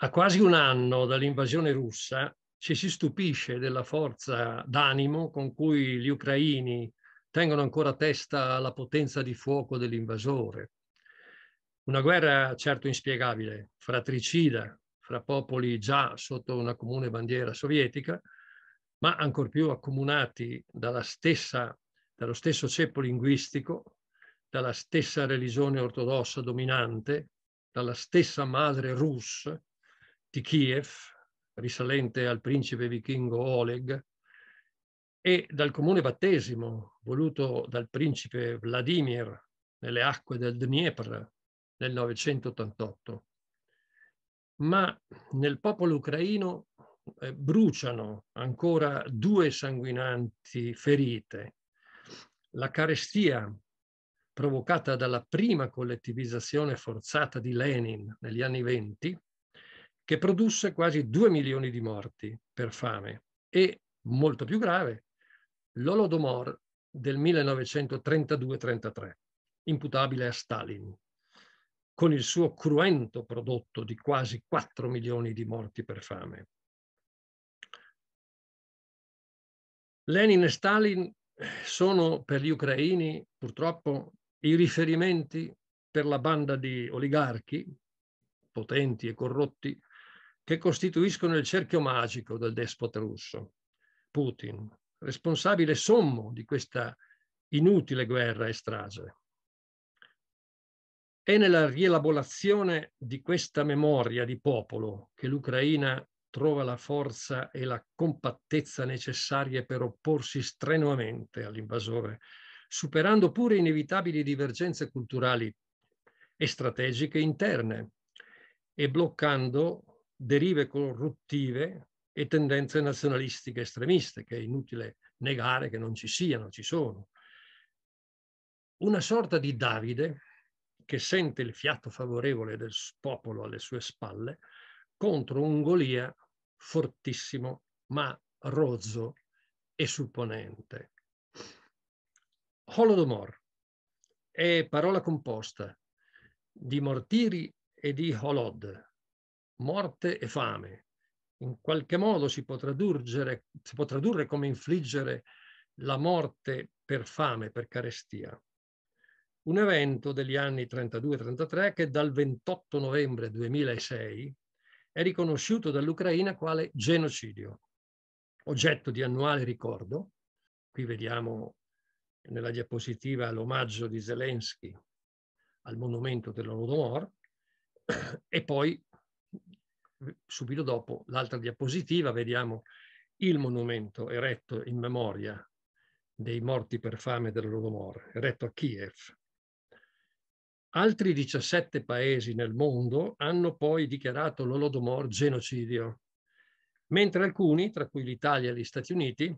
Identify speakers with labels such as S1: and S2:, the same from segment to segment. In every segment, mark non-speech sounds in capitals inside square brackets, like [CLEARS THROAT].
S1: A quasi un anno dall'invasione russa ci si stupisce della forza d'animo con cui gli ucraini tengono ancora testa alla potenza di fuoco dell'invasore. Una guerra certo inspiegabile, fratricida, fra popoli già sotto una comune bandiera sovietica, ma ancor più accomunati stessa, dallo stesso ceppo linguistico, dalla stessa religione ortodossa dominante, dalla stessa madre russa, di Kiev, risalente al principe vichingo Oleg, e dal comune battesimo voluto dal principe Vladimir nelle acque del Dnieper nel 988. Ma nel popolo ucraino eh, bruciano ancora due sanguinanti ferite, la carestia provocata dalla prima collettivizzazione forzata di Lenin negli anni 20 che produsse quasi 2 milioni di morti per fame e, molto più grave, l'Olodomor del 1932-33, imputabile a Stalin, con il suo cruento prodotto di quasi 4 milioni di morti per fame. Lenin e Stalin sono per gli ucraini, purtroppo, i riferimenti per la banda di oligarchi potenti e corrotti che costituiscono il cerchio magico del despota russo, Putin, responsabile sommo di questa inutile guerra e strage. È nella rielaborazione di questa memoria di popolo che l'Ucraina trova la forza e la compattezza necessarie per opporsi strenuamente all'invasore, superando pure inevitabili divergenze culturali e strategiche interne e bloccando derive corruttive e tendenze nazionalistiche estremiste, che è inutile negare che non ci siano, ci sono. Una sorta di Davide che sente il fiato favorevole del popolo alle sue spalle contro un Golia fortissimo ma rozzo e supponente. Holodomor è parola composta di mortiri e di holod, morte e fame. In qualche modo si può, si può tradurre come infliggere la morte per fame, per carestia. Un evento degli anni 32-33 che dal 28 novembre 2006 è riconosciuto dall'Ucraina quale genocidio, oggetto di annuale ricordo. Qui vediamo nella diapositiva l'omaggio di Zelensky al monumento dell'Olodomor [CLEARS THROAT] e poi subito dopo l'altra diapositiva vediamo il monumento eretto in memoria dei morti per fame dell'Olodomor, eretto a Kiev. Altri 17 paesi nel mondo hanno poi dichiarato l'Olodomor genocidio, mentre alcuni, tra cui l'Italia e gli Stati Uniti,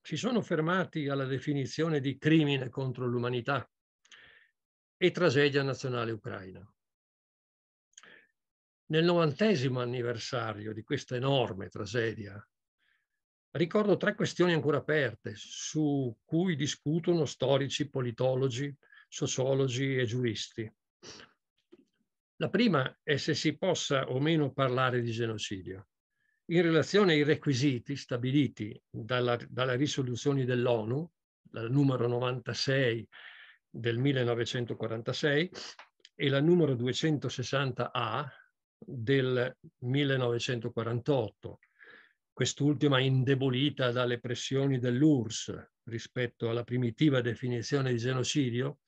S1: si sono fermati alla definizione di crimine contro l'umanità e tragedia nazionale ucraina nel novantesimo anniversario di questa enorme tragedia, ricordo tre questioni ancora aperte su cui discutono storici, politologi, sociologi e giuristi. La prima è se si possa o meno parlare di genocidio. In relazione ai requisiti stabiliti dalla, dalle risoluzioni dell'ONU, la numero 96 del 1946 e la numero 260A del 1948, quest'ultima indebolita dalle pressioni dell'URSS rispetto alla primitiva definizione di genocidio,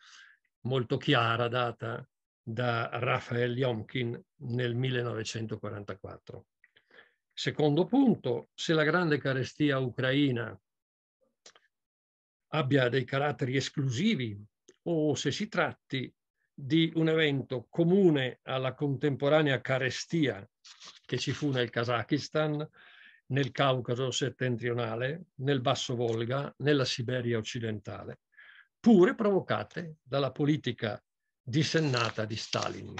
S1: molto chiara data da Raphael Yomkin nel 1944. Secondo punto, se la grande carestia ucraina abbia dei caratteri esclusivi o se si tratti di un evento comune alla contemporanea carestia che ci fu nel Kazakistan, nel Caucaso settentrionale, nel Basso Volga, nella Siberia occidentale, pure provocate dalla politica dissennata di Stalin.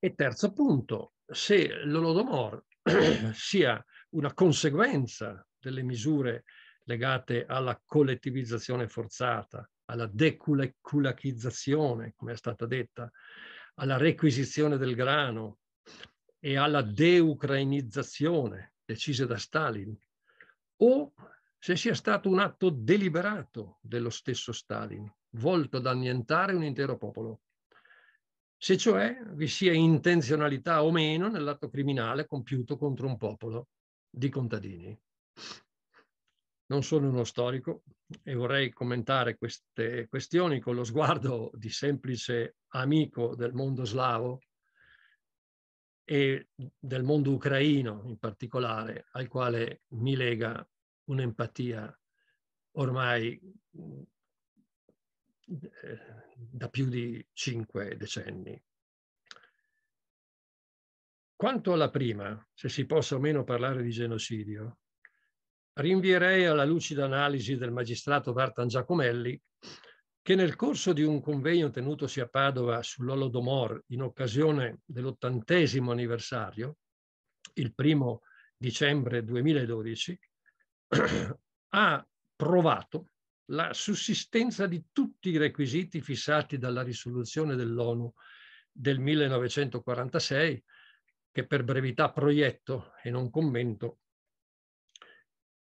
S1: E terzo punto, se l'Olodomor [CLEARS THROAT] sia una conseguenza delle misure legate alla collettivizzazione forzata, alla deculacchizzazione, come è stata detta, alla requisizione del grano e alla deucrainizzazione decise da Stalin, o se sia stato un atto deliberato dello stesso Stalin, volto ad annientare un intero popolo, se cioè vi sia intenzionalità o meno nell'atto criminale compiuto contro un popolo di contadini non sono uno storico e vorrei commentare queste questioni con lo sguardo di semplice amico del mondo slavo e del mondo ucraino in particolare, al quale mi lega un'empatia ormai eh, da più di cinque decenni. Quanto alla prima, se si possa o meno parlare di genocidio, rinvierei alla lucida analisi del magistrato Vartan Giacomelli che nel corso di un convegno tenutosi a Padova sull'Olodomor in occasione dell'ottantesimo anniversario, il primo dicembre 2012, [CLEARS THROAT] ha provato la sussistenza di tutti i requisiti fissati dalla risoluzione dell'ONU del 1946, che per brevità proietto e non commento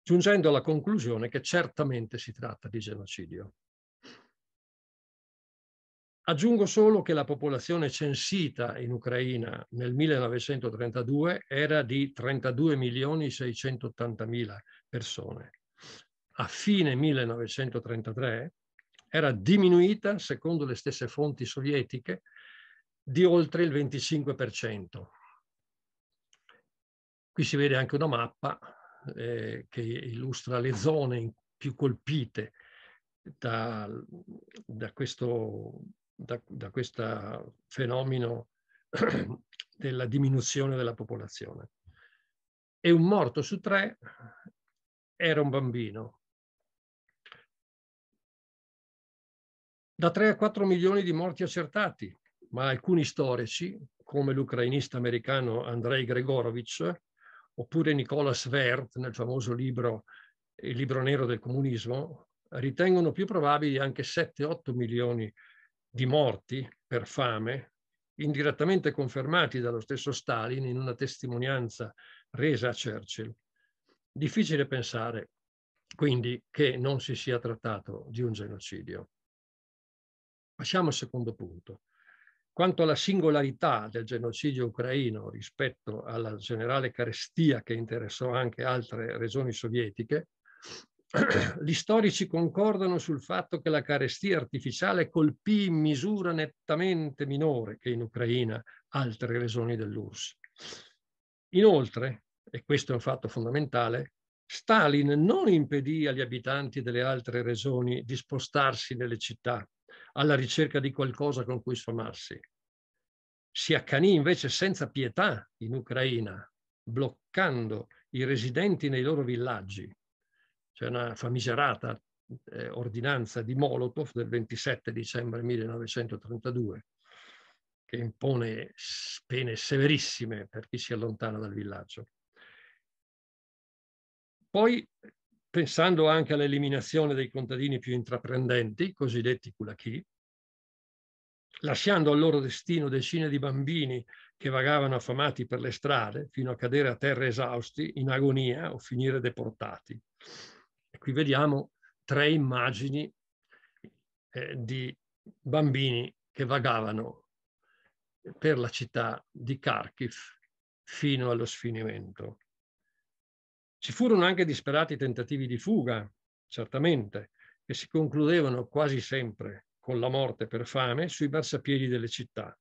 S1: giungendo alla conclusione che certamente si tratta di genocidio. Aggiungo solo che la popolazione censita in Ucraina nel 1932 era di 32.680.000 persone. A fine 1933 era diminuita, secondo le stesse fonti sovietiche, di oltre il 25%. Qui si vede anche una mappa eh, che illustra le zone più colpite da, da questo da, da questo fenomeno [CLEARS THROAT] della diminuzione della popolazione. E un morto su tre era un bambino. Da 3 a 4 milioni di morti accertati, ma alcuni storici, come l'ucrainista americano Andrei Gregorovich, oppure Nicola Svert nel famoso libro Il libro nero del comunismo, ritengono più probabili anche 7-8 milioni di morti per fame, indirettamente confermati dallo stesso Stalin in una testimonianza resa a Churchill. Difficile pensare quindi che non si sia trattato di un genocidio. Passiamo al secondo punto. Quanto alla singolarità del genocidio ucraino rispetto alla generale carestia che interessò anche altre regioni sovietiche, [CLEARS THROAT] gli storici concordano sul fatto che la carestia artificiale colpì in misura nettamente minore che in Ucraina altre regioni dell'URSS. Inoltre, e questo è un fatto fondamentale, Stalin non impedì agli abitanti delle altre regioni di spostarsi nelle città alla ricerca di qualcosa con cui sfamarsi. Si accanì invece senza pietà in Ucraina, bloccando i residenti nei loro villaggi. C'è una famigerata eh, ordinanza di Molotov del 27 dicembre 1932 che impone pene severissime per chi si allontana dal villaggio. Poi pensando anche all'eliminazione dei contadini più intraprendenti, cosiddetti culachi, lasciando al loro destino decine di bambini che vagavano affamati per le strade fino a cadere a terra esausti, in agonia o finire deportati. E qui vediamo tre immagini eh, di bambini che vagavano per la città di Kharkiv fino allo sfinimento. Ci furono anche disperati tentativi di fuga, certamente, che si concludevano quasi sempre con la morte per fame sui marsapiedi delle città.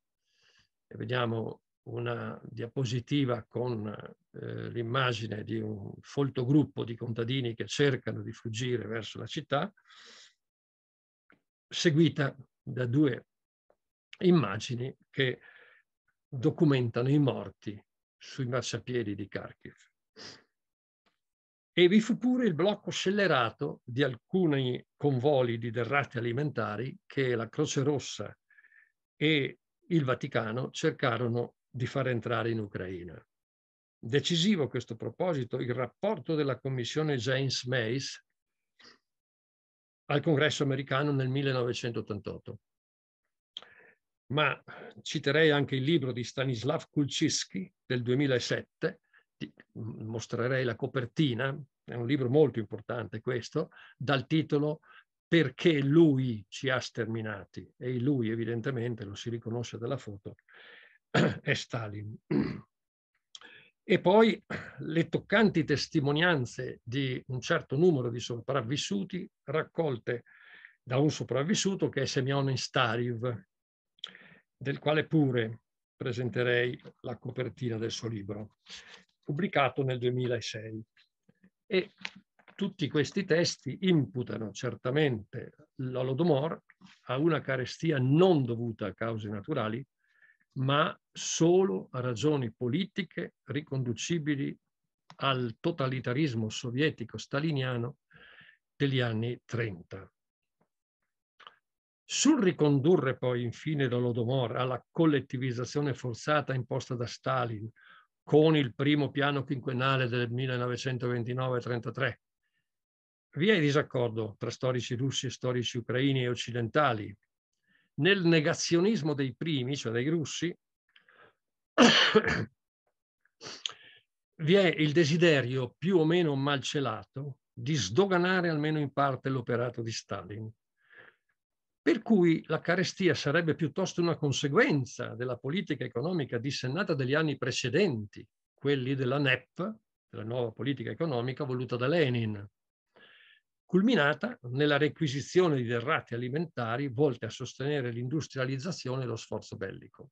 S1: E vediamo una diapositiva con eh, l'immagine di un folto gruppo di contadini che cercano di fuggire verso la città, seguita da due immagini che documentano i morti sui marciapiedi di Kharkiv e vi fu pure il blocco scellerato di alcuni convoli di derrate alimentari che la Croce Rossa e il Vaticano cercarono di far entrare in Ucraina. Decisivo a questo proposito il rapporto della commissione James Mays al congresso americano nel 1988. Ma citerei anche il libro di Stanislav Kulczyski del 2007 ti mostrerei la copertina, è un libro molto importante questo, dal titolo Perché lui ci ha sterminati. E lui evidentemente, lo si riconosce dalla foto, [CLEARS THROAT] è Stalin. [CLEARS THROAT] E poi le toccanti testimonianze di un certo numero di sopravvissuti raccolte da un sopravvissuto che è Semyon Stariv, del quale pure presenterei la copertina del suo libro pubblicato nel 2006. E tutti questi testi imputano certamente l'Holodomor a una carestia non dovuta a cause naturali, ma solo a ragioni politiche riconducibili al totalitarismo sovietico staliniano degli anni 30. Sul ricondurre poi infine l'Holodomor alla collettivizzazione forzata imposta da Stalin con il primo piano quinquennale del 1929-33. Vi è disaccordo tra storici russi e storici ucraini e occidentali. Nel negazionismo dei primi, cioè dei russi, [COUGHS] vi è il desiderio più o meno malcelato di sdoganare almeno in parte l'operato di Stalin per cui la carestia sarebbe piuttosto una conseguenza della politica economica dissennata degli anni precedenti, quelli della NEP, della nuova politica economica voluta da Lenin, culminata nella requisizione di derrate alimentari volte a sostenere l'industrializzazione e lo sforzo bellico.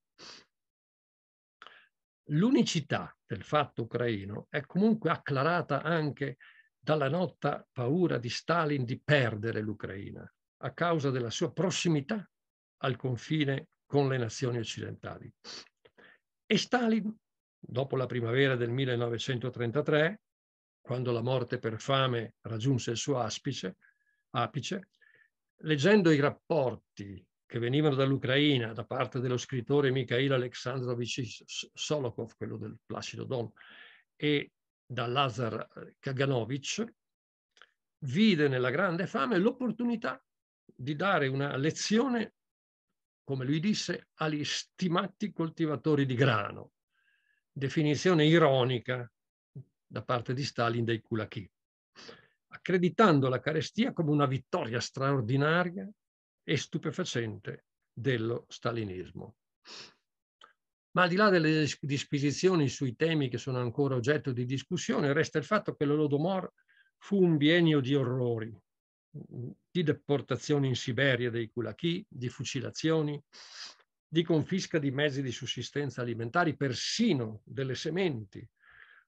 S1: L'unicità del fatto ucraino è comunque acclarata anche dalla nota paura di Stalin di perdere l'Ucraina, a causa della sua prossimità al confine con le nazioni occidentali. E Stalin, dopo la primavera del 1933, quando la morte per fame raggiunse il suo aspice, apice, leggendo i rapporti che venivano dall'Ucraina da parte dello scrittore Mikhail Aleksandrovich Solokov, quello del Placido Don, e da Lazar Kaganovich, vide nella grande fame l'opportunità di dare una lezione, come lui disse, agli stimati coltivatori di grano, definizione ironica da parte di Stalin dei kulaki, accreditando la carestia come una vittoria straordinaria e stupefacente dello stalinismo. Ma al di là delle disquisizioni sui temi che sono ancora oggetto di discussione, resta il fatto che l'Olodomor fu un biennio di orrori, di deportazioni in Siberia dei Kulaki, di fucilazioni, di confisca di mezzi di sussistenza alimentari, persino delle sementi,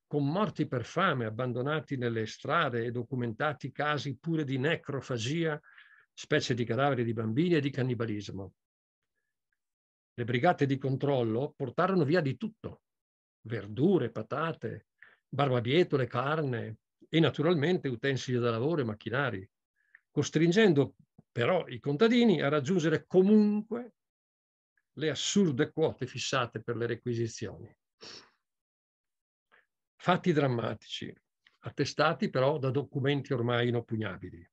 S1: con morti per fame, abbandonati nelle strade e documentati casi pure di necrofagia, specie di cadaveri di bambini e di cannibalismo. Le brigate di controllo portarono via di tutto, verdure, patate, barbabietole, carne e naturalmente utensili da lavoro e macchinari costringendo però i contadini a raggiungere comunque le assurde quote fissate per le requisizioni. Fatti drammatici, attestati però da documenti ormai inoppugnabili,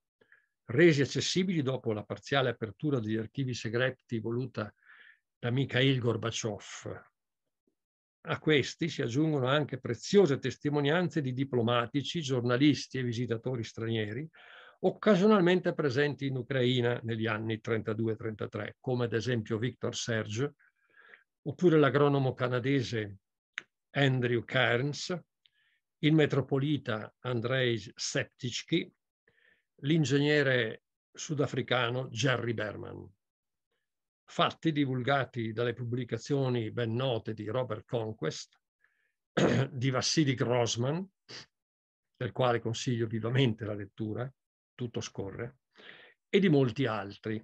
S1: resi accessibili dopo la parziale apertura degli archivi segreti voluta da Mikhail Gorbaciov. A questi si aggiungono anche preziose testimonianze di diplomatici, giornalisti e visitatori stranieri occasionalmente presenti in Ucraina negli anni 32-33, come ad esempio Victor Serge, oppure l'agronomo canadese Andrew Cairns, il metropolita Andrei Septichki, l'ingegnere sudafricano Jerry Berman. Fatti divulgati dalle pubblicazioni ben note di Robert Conquest, [CLEARS THROAT] di Vassili Grossman, del quale consiglio vivamente la lettura, tutto scorre, e di molti altri.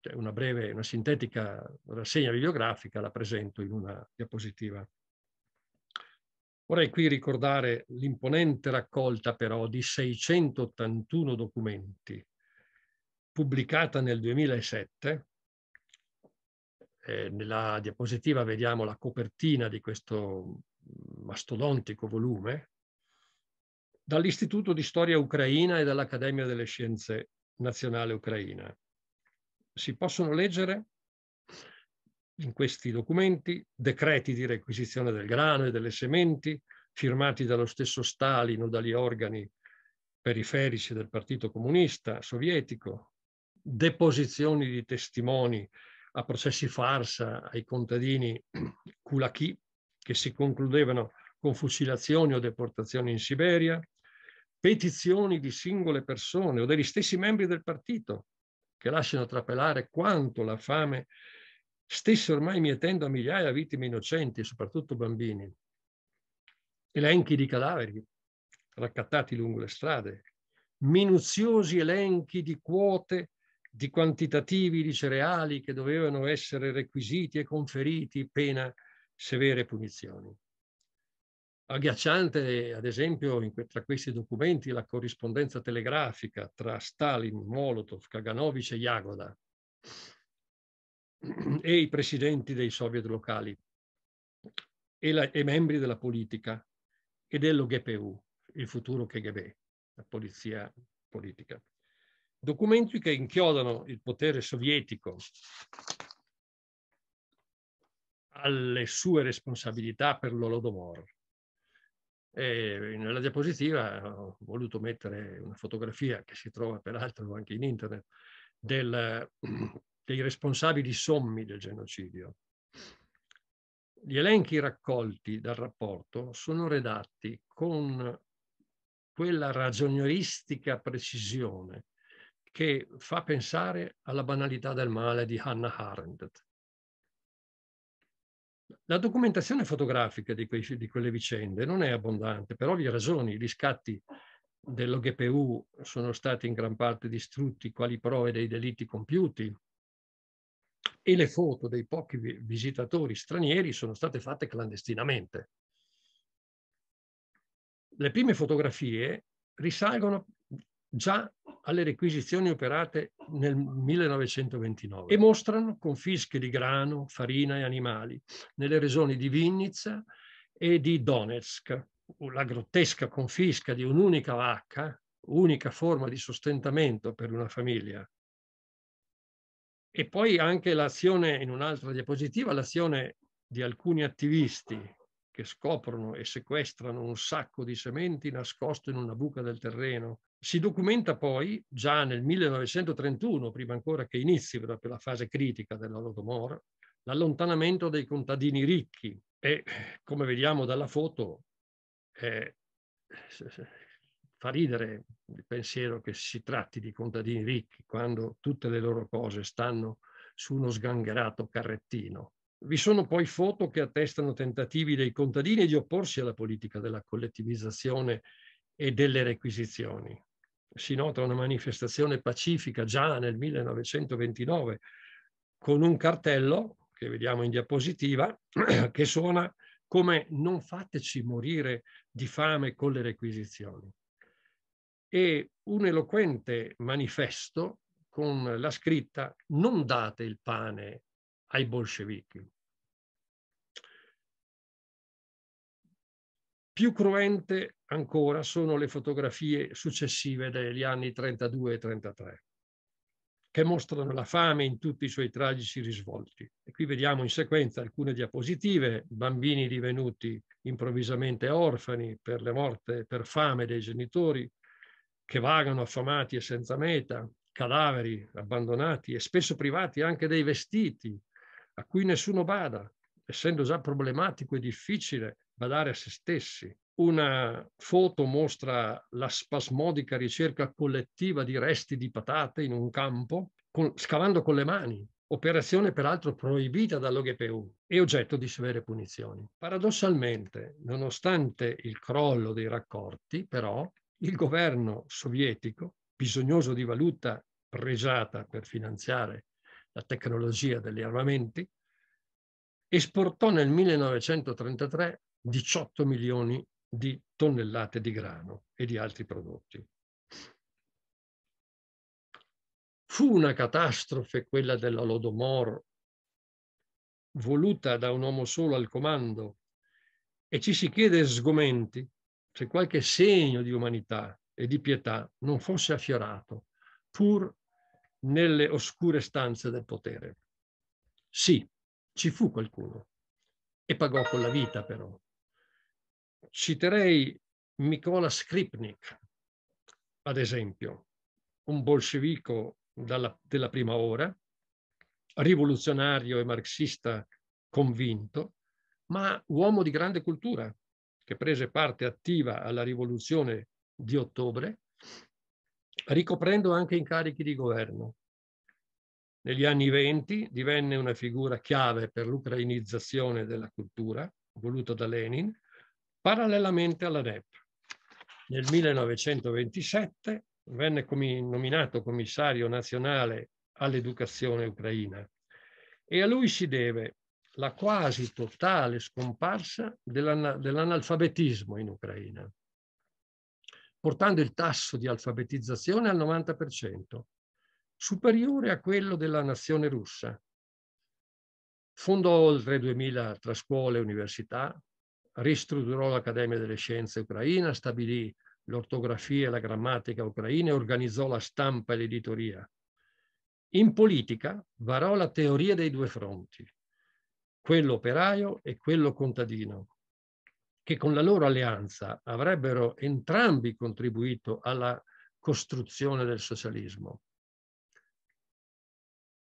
S1: Cioè, una breve, una sintetica rassegna bibliografica la presento in una diapositiva. Vorrei qui ricordare l'imponente raccolta però di 681 documenti pubblicata nel 2007. Eh, nella diapositiva vediamo la copertina di questo mastodontico volume dall'Istituto di Storia Ucraina e dall'Accademia delle Scienze Nazionale Ucraina. Si possono leggere in questi documenti decreti di requisizione del grano e delle sementi firmati dallo stesso Stalin o dagli organi periferici del Partito Comunista sovietico, deposizioni di testimoni a processi farsa ai contadini kulaki che si concludevano con fucilazioni o deportazioni in Siberia, petizioni di singole persone o degli stessi membri del partito che lasciano trapelare quanto la fame stesse ormai mietendo a migliaia di vittime innocenti, soprattutto bambini. Elenchi di cadaveri raccattati lungo le strade, minuziosi elenchi di quote di quantitativi di cereali che dovevano essere requisiti e conferiti pena severe punizioni. Agghiacciante, ad esempio, in, tra questi documenti la corrispondenza telegrafica tra Stalin, Molotov, Kaganovich e Jagoda e i presidenti dei soviet locali e, la, e membri della politica e dello GPU, il futuro KGB, la polizia politica. Documenti che inchiodano il potere sovietico alle sue responsabilità per l'Olodomor e nella diapositiva ho voluto mettere una fotografia che si trova peraltro anche in internet del, [CLEARS THROAT] dei responsabili sommi del genocidio. Gli elenchi raccolti dal rapporto sono redatti con quella ragionieristica precisione che fa pensare alla banalità del male di Hannah Arendt. La documentazione fotografica di, quei, di, quelle vicende non è abbondante, però ovvie ragioni gli scatti dell'OGPU sono stati in gran parte distrutti quali prove dei delitti compiuti e le foto dei pochi visitatori stranieri sono state fatte clandestinamente. Le prime fotografie risalgono già alle requisizioni operate nel 1929 e mostrano confische di grano, farina e animali nelle regioni di Vinnica e di Donetsk. La grottesca confisca di un'unica vacca, unica forma di sostentamento per una famiglia. E poi anche l'azione, in un'altra diapositiva, l'azione di alcuni attivisti che scoprono e sequestrano un sacco di sementi nascosto in una buca del terreno. Si documenta poi, già nel 1931, prima ancora che inizi proprio la fase critica della Lodomor, l'allontanamento dei contadini ricchi e, come vediamo dalla foto, eh, fa ridere il pensiero che si tratti di contadini ricchi quando tutte le loro cose stanno su uno sgangherato carrettino vi sono poi foto che attestano tentativi dei contadini di opporsi alla politica della collettivizzazione e delle requisizioni. Si nota una manifestazione pacifica già nel 1929 con un cartello, che vediamo in diapositiva, [CLEARS THROAT] che suona come non fateci morire di fame con le requisizioni. E un eloquente manifesto con la scritta non date il pane ai bolscevichi. Più cruente ancora sono le fotografie successive degli anni 32 e 33, che mostrano la fame in tutti i suoi tragici risvolti. E qui vediamo in sequenza alcune diapositive, bambini divenuti improvvisamente orfani per le morte, per fame dei genitori, che vagano affamati e senza meta, cadaveri abbandonati e spesso privati anche dei vestiti, a cui nessuno bada, essendo già problematico e difficile badare a se stessi. Una foto mostra la spasmodica ricerca collettiva di resti di patate in un campo, con, scavando con le mani, operazione peraltro proibita dall'OGPU e oggetto di severe punizioni. Paradossalmente, nonostante il crollo dei raccorti, però, il governo sovietico, bisognoso di valuta pregiata per finanziare la tecnologia degli armamenti, esportò nel 1933 18 milioni di tonnellate di grano e di altri prodotti. Fu una catastrofe quella della Lodomor, voluta da un uomo solo al comando, e ci si chiede sgomenti se qualche segno di umanità e di pietà non fosse affiorato, pur nelle oscure stanze del potere. Sì, ci fu qualcuno e pagò con la vita però. Citerei Mikola Skripnik, ad esempio, un bolscevico dalla, della prima ora, rivoluzionario e marxista convinto, ma uomo di grande cultura, che prese parte attiva alla rivoluzione di ottobre ricoprendo anche incarichi di governo. Negli anni venti divenne una figura chiave per l'ucrainizzazione della cultura, voluto da Lenin, parallelamente alla NEP. Nel 1927 venne comi nominato commissario nazionale all'educazione ucraina e a lui si deve la quasi totale scomparsa dell'analfabetismo in Ucraina portando il tasso di alfabetizzazione al 90%, superiore a quello della nazione russa. Fondò oltre 2000 tra scuole e università, ristrutturò l'Accademia delle Scienze Ucraina, stabilì l'ortografia e la grammatica ucraina e organizzò la stampa e l'editoria. In politica varò la teoria dei due fronti, quello operaio e quello contadino, che con la loro alleanza avrebbero entrambi contribuito alla costruzione del socialismo.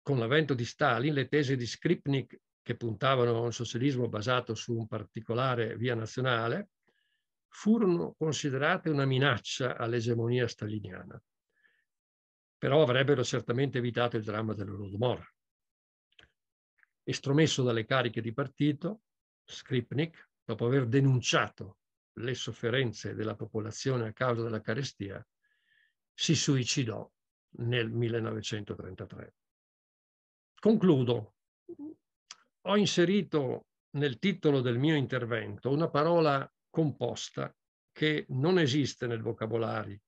S1: Con l'avvento di Stalin, le tesi di Skripnik, che puntavano a un socialismo basato su un particolare via nazionale, furono considerate una minaccia all'egemonia staliniana, però avrebbero certamente evitato il dramma dell'Holodomor. Estromesso dalle cariche di partito, Skripnik dopo aver denunciato le sofferenze della popolazione a causa della carestia, si suicidò nel 1933. Concludo. Ho inserito nel titolo del mio intervento una parola composta che non esiste nel vocabolario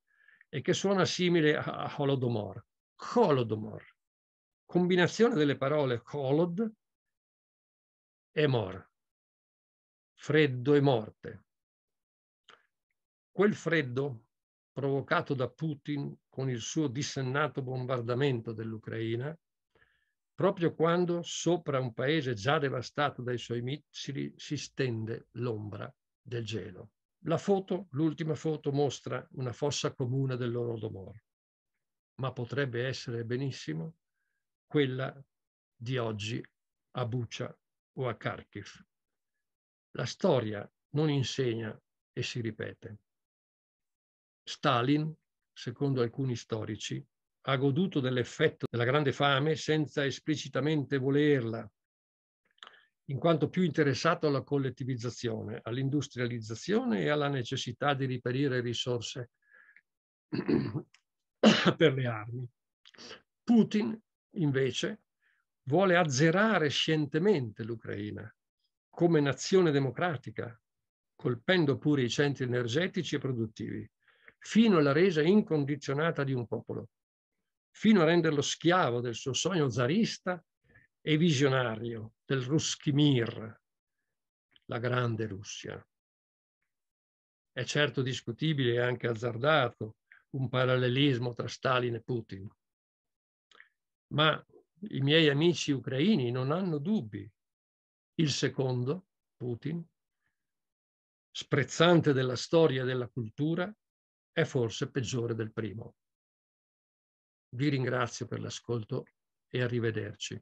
S1: e che suona simile a Holodomor. Holodomor. Combinazione delle parole Holod e Mor freddo e morte. Quel freddo provocato da Putin con il suo dissennato bombardamento dell'Ucraina, proprio quando sopra un paese già devastato dai suoi missili si stende l'ombra del gelo. La foto, l'ultima foto, mostra una fossa comune dell'Orodomor, ma potrebbe essere benissimo quella di oggi a Bucia o a Kharkiv. La storia non insegna e si ripete. Stalin, secondo alcuni storici, ha goduto dell'effetto della grande fame senza esplicitamente volerla, in quanto più interessato alla collettivizzazione, all'industrializzazione e alla necessità di riperire risorse [CLEARS THROAT] per le armi. Putin, invece, vuole azzerare scientemente l'Ucraina, come nazione democratica, colpendo pure i centri energetici e produttivi, fino alla resa incondizionata di un popolo, fino a renderlo schiavo del suo sogno zarista e visionario del Ruskimir, la grande Russia. È certo discutibile e anche azzardato un parallelismo tra Stalin e Putin, ma i miei amici ucraini non hanno dubbi il secondo, Putin, sprezzante della storia e della cultura, è forse peggiore del primo. Vi ringrazio per l'ascolto e arrivederci.